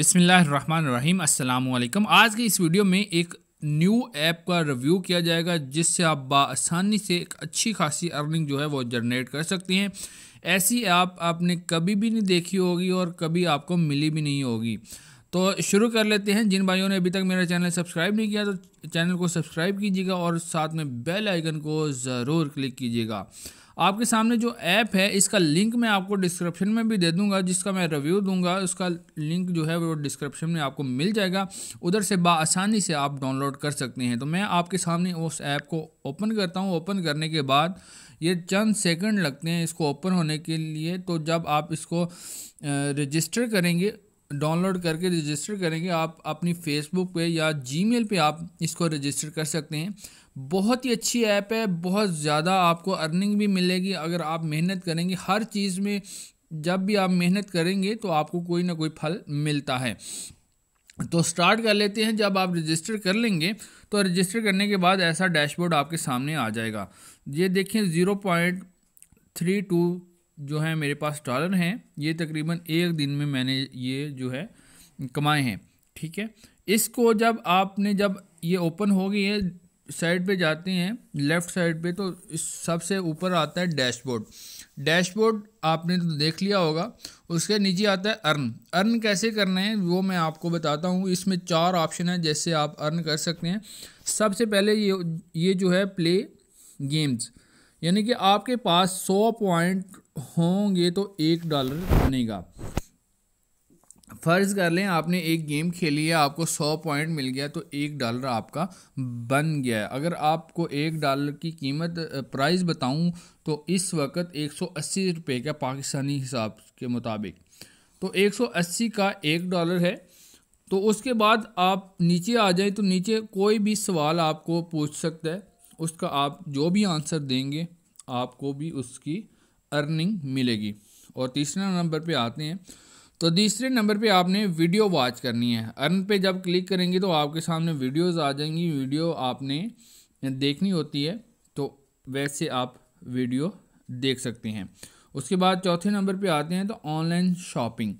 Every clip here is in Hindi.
बिसमीम अल्लाम आज के इस वीडियो में एक न्यू ऐप का रिव्यू किया जाएगा जिससे आप आसानी से एक अच्छी खासी अर्निंग जो है वो जनरेट कर सकती हैं ऐसी ऐप आपने कभी भी नहीं देखी होगी और कभी आपको मिली भी नहीं होगी तो शुरू कर लेते हैं जिन भाइयों ने अभी तक मेरा चैनल सब्सक्राइब नहीं किया तो चैनल को सब्सक्राइब कीजिएगा और साथ में बेल आइकन को ज़रूर क्लिक कीजिएगा आपके सामने जो ऐप है इसका लिंक मैं आपको डिस्क्रिप्शन में भी दे दूंगा जिसका मैं रिव्यू दूंगा उसका लिंक जो है वो डिस्क्रिप्शन में आपको मिल जाएगा उधर से बसानी से आप डाउनलोड कर सकते हैं तो मैं आपके सामने उस ऐप को ओपन करता हूँ ओपन करने के बाद ये चंद सेकंड लगते हैं इसको ओपन होने के लिए तो जब आप इसको रजिस्टर करेंगे डाउनलोड करके रजिस्टर करेंगे आप अपनी फेसबुक पे या जीमेल पे आप इसको रजिस्टर कर सकते हैं बहुत ही अच्छी ऐप है बहुत ज़्यादा आपको अर्निंग भी मिलेगी अगर आप मेहनत करेंगे हर चीज़ में जब भी आप मेहनत करेंगे तो आपको कोई ना कोई फल मिलता है तो स्टार्ट कर लेते हैं जब आप रजिस्टर कर लेंगे तो रजिस्टर करने के बाद ऐसा डैशबोर्ड आपके सामने आ जाएगा ये देखें ज़ीरो पॉइंट थ्री टू जो है मेरे पास डॉलर हैं ये तकरीबन एक दिन में मैंने ये जो है कमाए हैं ठीक है इसको जब आपने जब ये ओपन हो गई है साइड पे जाते हैं लेफ़्ट साइड पे तो इस सबसे ऊपर आता है डैशबोर्ड डैशबोर्ड आपने तो देख लिया होगा उसके नीचे आता है अर्न अर्न कैसे करना है वो मैं आपको बताता हूँ इसमें चार ऑप्शन है जैसे आप अर्न कर सकते हैं सबसे पहले ये ये जो है प्ले गेम्स यानी कि आपके पास सौ पॉइंट होंगे तो एक डॉलर बनेगा फ़र्ज़ कर लें आपने एक गेम खेली है आपको सौ पॉइंट मिल गया तो एक डॉलर आपका बन गया है अगर आपको एक डॉलर की कीमत प्राइस बताऊं तो इस वक्त एक सौ अस्सी रुपये का पाकिस्तानी हिसाब के मुताबिक तो एक सौ अस्सी का एक डॉलर है तो उसके बाद आप नीचे आ जाए तो नीचे कोई भी सवाल आपको पूछ सकता है उसका आप जो भी आंसर देंगे आपको भी उसकी अर्निंग मिलेगी और तीसरे नंबर पे आते हैं तो तीसरे नंबर पे आपने वीडियो वॉच करनी है अर्न पे जब क्लिक करेंगे तो आपके सामने वीडियोस आ जाएंगी वीडियो आपने देखनी होती है तो वैसे आप वीडियो देख सकते हैं उसके बाद चौथे नंबर पे आते हैं तो ऑनलाइन शॉपिंग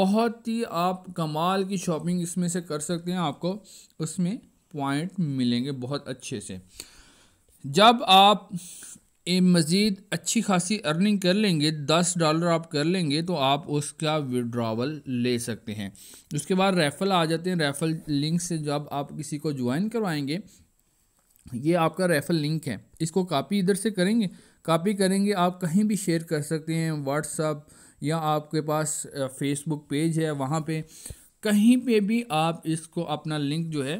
बहुत ही आप कमाल की शॉपिंग इसमें से कर सकते हैं आपको उसमें पॉइंट मिलेंगे बहुत अच्छे से जब आप ये मज़ीद अच्छी खासी अर्निंग कर लेंगे दस डॉलर आप कर लेंगे तो आप उसका विड्रावल ले सकते हैं उसके बाद रेफ़ल आ जाते हैं रेफ़ल लिंक से जब आप किसी को ज्वाइन करवाएंगे ये आपका रेफ़ल लिंक है इसको कापी इधर से करेंगे कापी करेंगे आप कहीं भी शेयर कर सकते हैं व्हाट्सअप या आपके पास फेसबुक पेज है वहाँ पर कहीं पर भी आप इसको अपना लिंक जो है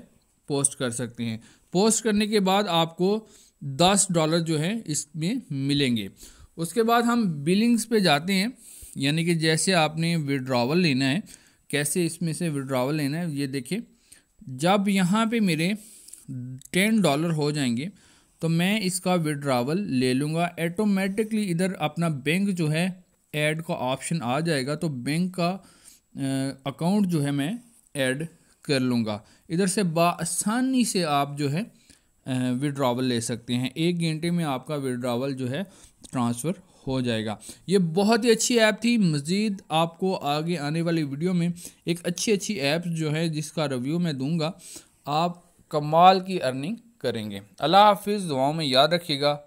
पोस्ट कर सकते हैं पोस्ट करने के बाद आपको दस डॉलर जो है इसमें मिलेंगे उसके बाद हम बिलिंग्स पे जाते हैं यानी कि जैसे आपने विड्रावल लेना है कैसे इसमें से विड्रावल लेना है ये देखिए जब यहाँ पे मेरे टेन डॉलर हो जाएंगे तो मैं इसका विड्रावल ले लूँगा ऐटोमेटिकली इधर अपना बैंक जो है ऐड का ऑप्शन आ जाएगा तो बैंक का अकाउंट जो है मैं ऐड कर लूँगा इधर से बासानी से आप जो है विड्रावल ले सकते हैं एक घंटे में आपका विड्रावल जो है ट्रांसफ़र हो जाएगा ये बहुत ही अच्छी ऐप थी मज़ीद आपको आगे आने वाली वीडियो में एक अच्छी अच्छी ऐप जो है जिसका रिव्यू मैं दूंगा आप कमाल की अर्निंग करेंगे अल्लाह हाफिज़ दुआओं में याद रखिएगा